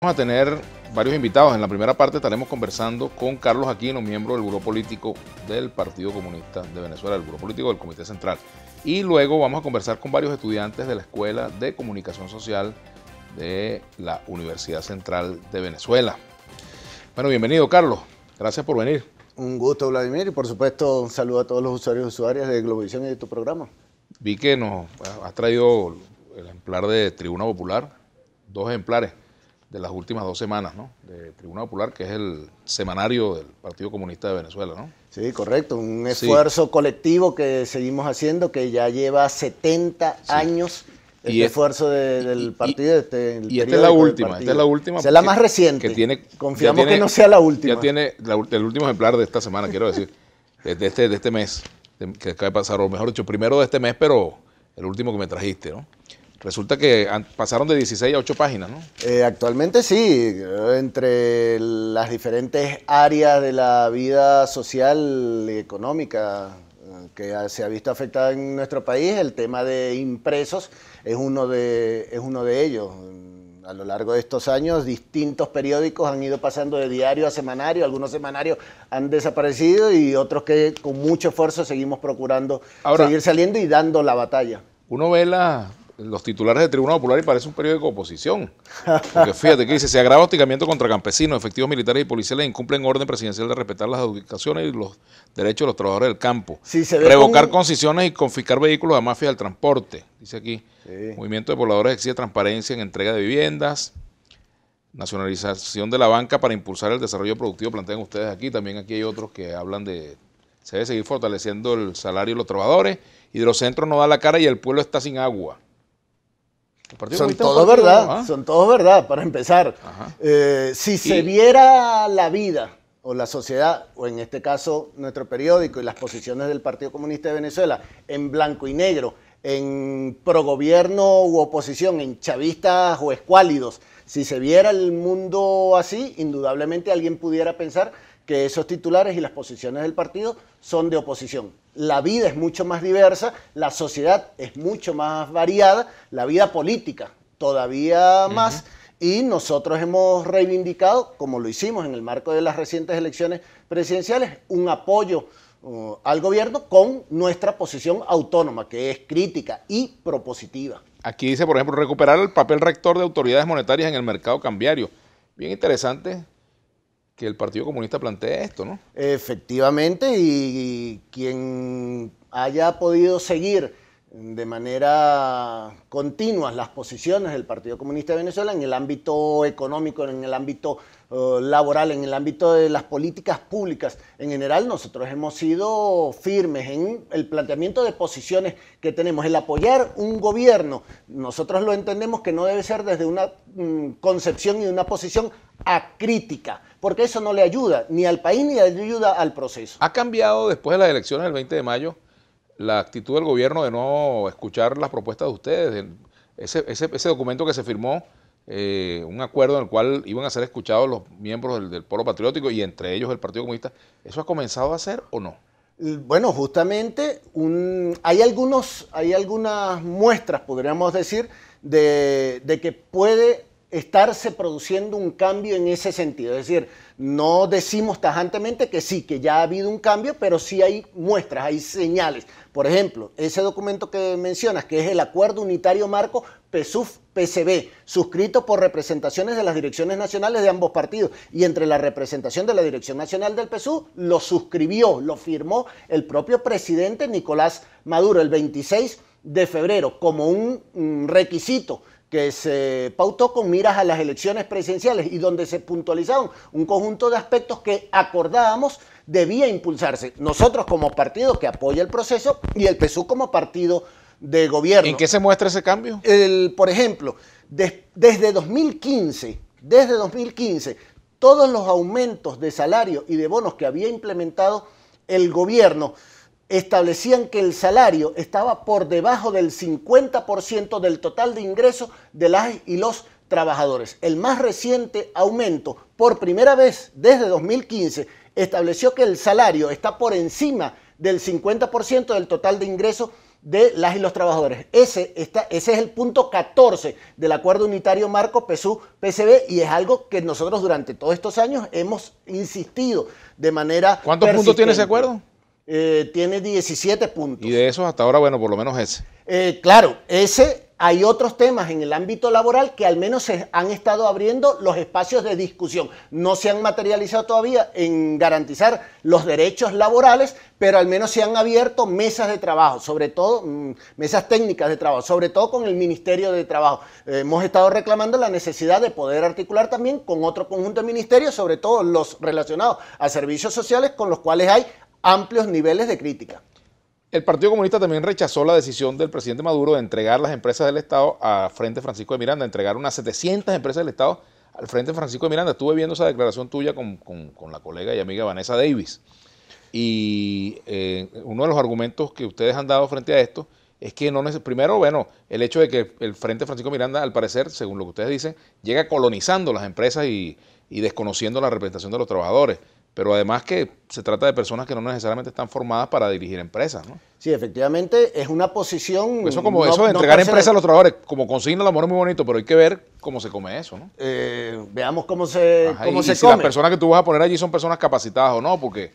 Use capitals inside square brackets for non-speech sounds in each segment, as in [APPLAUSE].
Vamos a tener varios invitados. En la primera parte estaremos conversando con Carlos Aquino, miembro del Buró Político del Partido Comunista de Venezuela, el Buró Político del Comité Central. Y luego vamos a conversar con varios estudiantes de la Escuela de Comunicación Social de la Universidad Central de Venezuela. Bueno, bienvenido Carlos. Gracias por venir. Un gusto, Vladimir, y por supuesto un saludo a todos los usuarios y usuarias de Globovisión y de tu programa. Vi que nos has traído el ejemplar de Tribuna Popular, dos ejemplares de las últimas dos semanas, ¿no? De Tribuna Popular, que es el semanario del Partido Comunista de Venezuela, ¿no? Sí, correcto, un esfuerzo colectivo que seguimos haciendo, que ya lleva 70 años el esfuerzo del partido. Y, este, y este, esta es la última, esta es la última. la más reciente. Que tiene, Confiamos que no sea la última. Ya tiene el último ejemplar de esta semana, quiero decir, [LAUGHS] de, este, de este mes, que acaba de pasar, o mejor dicho, primero de este mes, pero el último que me trajiste, ¿no? Resulta que pasaron de 16 a 8 páginas, ¿no? Eh, actualmente sí, entre las diferentes áreas de la vida social y económica eh, que se ha visto afectada en nuestro país, el tema de impresos es uno de, es uno de ellos. A lo largo de estos años, distintos periódicos han ido pasando de diario a semanario, algunos semanarios han desaparecido y otros que con mucho esfuerzo seguimos procurando seguir saliendo y dando la batalla. Uno ve la los titulares del Tribunal Popular y parece un periódico de oposición. Porque fíjate que dice, se agrava hostigamiento contra campesinos, efectivos militares y policiales incumplen orden presidencial de respetar las adjudicaciones y los derechos de los trabajadores del campo. Sí, se Revocar concesiones y confiscar vehículos a mafia del transporte. Dice aquí, movimiento de pobladores exige transparencia en entrega de viviendas. Nacionalización de la banca para impulsar el desarrollo productivo, plantean ustedes aquí. También aquí hay otros que hablan de se debe seguir fortaleciendo el salario de los trabajadores. Hidrocentro no da la cara y el pueblo está sin agua. Son todos verdad, ¿ah? son todos verdad, para empezar. Eh, si se viera la vida o la sociedad, o en este caso nuestro periódico y las posiciones del Partido Comunista de Venezuela, en blanco y negro, en progobierno u oposición, en chavistas o escuálidos, si se viera el mundo así, indudablemente alguien pudiera pensar que esos titulares y las posiciones del partido son de oposición la vida es mucho más diversa, la sociedad es mucho más variada, la vida política todavía más. Y nosotros hemos reivindicado, como lo hicimos en el marco de las recientes elecciones presidenciales, un apoyo uh, al gobierno con nuestra posición autónoma, que es crítica y propositiva. Aquí dice, por ejemplo, recuperar el papel rector de autoridades monetarias en el mercado cambiario. Bien interesante que el Partido Comunista plantea esto, ¿no? Efectivamente, y, quien haya podido seguir de manera continua las posiciones del Partido Comunista de Venezuela en el ámbito económico, en el ámbito eh, laboral, en el ámbito de las políticas públicas. En general, nosotros hemos sido firmes en el planteamiento de posiciones que tenemos, el apoyar un gobierno. Nosotros lo entendemos que no debe ser desde una mm, concepción y una posición acrítica porque eso no le ayuda ni al país ni le ayuda al proceso. ¿Ha cambiado después de las elecciones del 20 de mayo la actitud del gobierno de no escuchar las propuestas de ustedes? Ese, documento que se firmó, eh, un acuerdo en el cual iban a ser escuchados los miembros del, del Polo Patriótico y entre ellos el Partido Comunista, ¿eso ha comenzado a hacer o no? Eh, bueno, justamente hay, algunos, hay algunas muestras, podríamos decir, de, que puede estarse produciendo un cambio en ese sentido. Es decir, no decimos tajantemente que sí, que ya ha habido un cambio, pero sí hay muestras, hay señales. Por ejemplo, ese documento que mencionas, que es el Acuerdo Unitario Marco PSUF-PCB, suscrito por representaciones de las direcciones nacionales de ambos partidos. Y entre la representación de la Dirección Nacional del PSUV, lo suscribió, lo firmó el propio presidente Nicolás Maduro el 26 de febrero como un mm, requisito que se pautó con miras a las elecciones presidenciales y donde se puntualizaron un conjunto de aspectos que acordábamos debía impulsarse. Nosotros como partido que apoya el proceso y el PSU como partido de gobierno. ¿En qué se muestra ese cambio? por ejemplo, desde 2015, desde 2015, todos los aumentos de salario y de bonos que había implementado el gobierno establecían que el salario estaba por debajo del 50% del total de ingresos de las y los trabajadores. El más reciente aumento, por primera vez desde 2015, estableció que el salario está por encima del 50% del total de ingresos de las y los trabajadores. Ese, ese es el punto 14 del acuerdo unitario marco PSU-PCB y es algo que nosotros durante todos estos años hemos insistido de manera... ¿Cuántos puntos tiene ese acuerdo? Eh, tiene 17 puntos. Y de esos hasta ahora, bueno, por lo menos ese. Eh, claro, ese hay otros temas en el ámbito laboral que al menos se han estado abriendo los espacios de discusión. No se han materializado todavía en garantizar los derechos laborales, pero al menos se han abierto mesas de trabajo, sobre todo mm, mesas técnicas de trabajo, sobre todo con el Ministerio de Trabajo. Eh, hemos estado reclamando la necesidad de poder articular también con otro conjunto de ministerios, sobre todo los relacionados a servicios sociales, con los cuales hay amplios niveles de crítica. El Partido Comunista también rechazó la decisión del presidente Maduro de entregar las empresas del Estado a Frente Francisco de Miranda, entregar unas 700 empresas del Estado al Frente Francisco de Miranda. Estuve viendo esa declaración tuya con, con, la colega y amiga Vanessa Davis. Y eh, uno de los argumentos que ustedes han dado frente a esto es que no primero, bueno, el hecho de que el Frente Francisco Miranda, al parecer, según lo que ustedes dicen, llega colonizando las empresas y desconociendo la representación de los trabajadores pero además que se trata de personas que no necesariamente están formadas para dirigir empresas, ¿no? Sí, efectivamente, es una posición... Eso como eso de entregar empresas a los trabajadores, como consigna el amor es muy bonito, pero hay que ver cómo se come eso, ¿no? Eh, veamos cómo se, cómo si las personas que tú vas a poner allí son personas capacitadas o no, porque...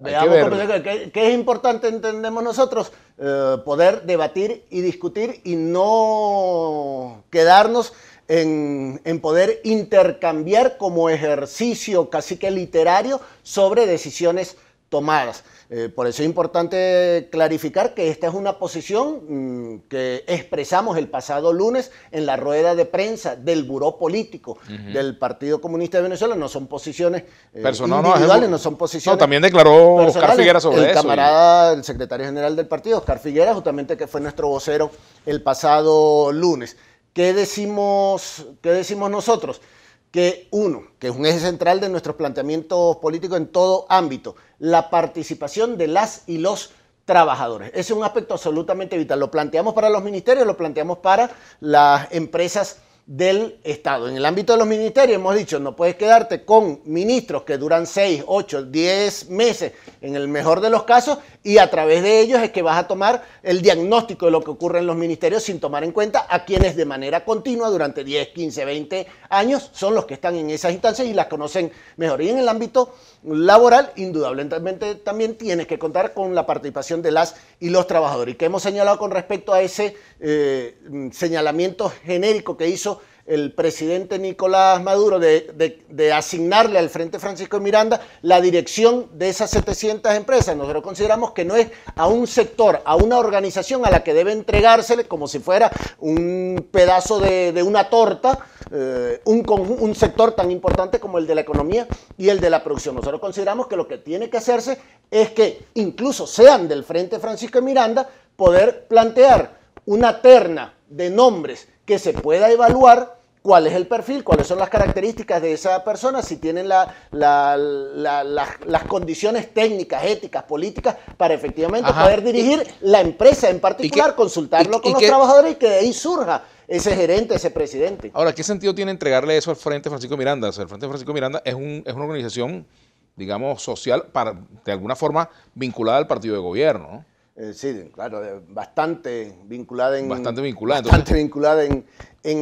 Veamos que, es importante, entendemos nosotros, eh, poder debatir y discutir y no quedarnos en, poder intercambiar como ejercicio casi que literario sobre decisiones tomadas. Eh, por eso es importante clarificar que esta es una posición mm, que expresamos el pasado lunes en la rueda de prensa del Buró Político del Partido Comunista de Venezuela. No son posiciones eh, individuales, no, son posiciones. No, también declaró Oscar Figuera sobre eso. El camarada, el secretario general del partido, Oscar Figuera, justamente que fue nuestro vocero el pasado lunes. ¿Qué decimos, decimos nosotros? que uno, que es un eje central de nuestros planteamientos políticos en todo ámbito, la participación de las y los trabajadores. Ese es un aspecto absolutamente vital. Lo planteamos para los ministerios, lo planteamos para las empresas del Estado. En el ámbito de los ministerios hemos dicho, no puedes quedarte con ministros que duran 6, 8, 10 meses, en el mejor de los casos, y a través de ellos es que vas a tomar el diagnóstico de lo que ocurre en los ministerios sin tomar en cuenta a quienes de manera continua durante 10, 15, 20 años son los que están en esas instancias y las conocen mejor. Y en el ámbito laboral, indudablemente también tienes que contar con la participación de las y los trabajadores. Y que hemos señalado con respecto a ese eh, señalamiento genérico que hizo el presidente Nicolás Maduro de, asignarle al Frente Francisco Miranda la dirección de esas 700 empresas. Nosotros consideramos que no es a un sector, a una organización a la que debe entregársele como si fuera un pedazo de, una torta, eh, un, un sector tan importante como el de la economía y el de la producción. Nosotros consideramos que lo que tiene que hacerse es que incluso sean del Frente Francisco Miranda poder plantear una terna de nombres que se pueda evaluar cuál es el perfil, cuáles son las características de esa persona, si tienen la, las condiciones técnicas, éticas, políticas, para efectivamente poder dirigir la empresa en particular, consultarlo con los trabajadores y que de ahí surja ese gerente, ese presidente. Ahora, ¿qué sentido tiene entregarle eso al Frente Francisco Miranda? el Frente Francisco Miranda es, un, es una organización, digamos, social, para, de alguna forma vinculada al partido de gobierno. Eh, sí, claro, eh, bastante vinculada en. Bastante vinculada. Bastante vinculada en,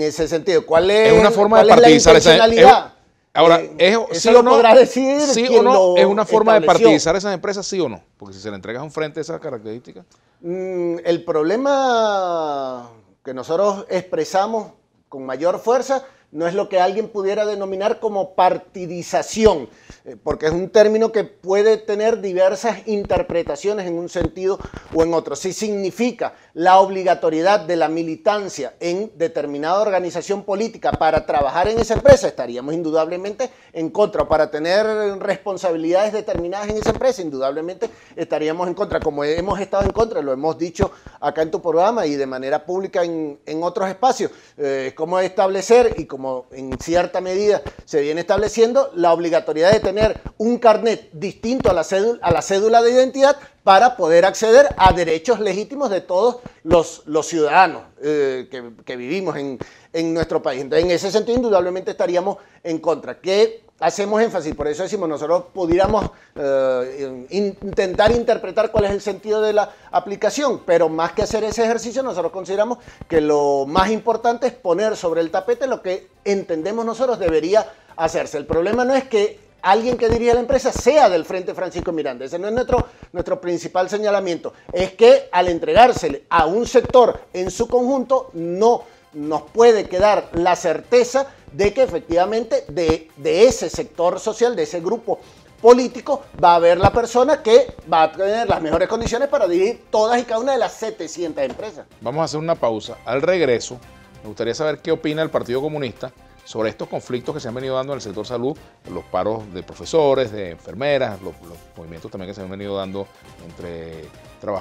ese sentido. ¿Cuál es, la esa, Ahora, ¿es, ¿sí o no? ¿Es una forma de partidizar esas empresas, sí o no? Porque si se le entrega a un frente de esas características. Mm, el problema que nosotros expresamos con mayor fuerza no es lo que alguien pudiera denominar como partidización, eh, porque es un término que puede tener diversas interpretaciones en un sentido o en otro. Si significa la obligatoriedad de la militancia en determinada organización política para trabajar en esa empresa, estaríamos indudablemente en contra. Para tener responsabilidades determinadas en esa empresa, indudablemente estaríamos en contra. Como hemos estado en contra, lo hemos dicho acá en tu programa y de manera pública en, otros espacios, eh, como establecer y como como en cierta medida se viene estableciendo, la obligatoriedad de tener un carnet distinto a la cédula, a la cédula de identidad para poder acceder a derechos legítimos de todos los, ciudadanos eh, que, vivimos en, nuestro país. Entonces, en ese sentido, indudablemente estaríamos en contra. Que hacemos énfasis, por eso decimos, nosotros pudiéramos eh, intentar interpretar cuál es el sentido de la aplicación, pero más que hacer ese ejercicio, nosotros consideramos que lo más importante es poner sobre el tapete lo que entendemos nosotros debería hacerse. El problema no es que alguien que dirige la empresa sea del Frente Francisco Miranda. Ese no es nuestro, nuestro principal señalamiento. Es que al entregársele a un sector en su conjunto, no nos puede quedar la certeza de que efectivamente de, ese sector social, de ese grupo político, va a haber la persona que va a tener las mejores condiciones para dirigir todas y cada una de las 700 empresas. Vamos a hacer una pausa. Al regreso, me gustaría saber qué opina el Partido Comunista sobre estos conflictos que se han venido dando en el sector salud, los paros de profesores, de enfermeras, los movimientos también que se han venido dando entre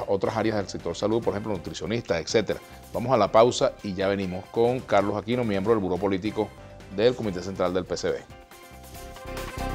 otras áreas del sector salud, por ejemplo, nutricionistas, etcétera. Vamos a la pausa y ya venimos con Carlos Aquino, miembro del Buró Político del Comité Central del PCB.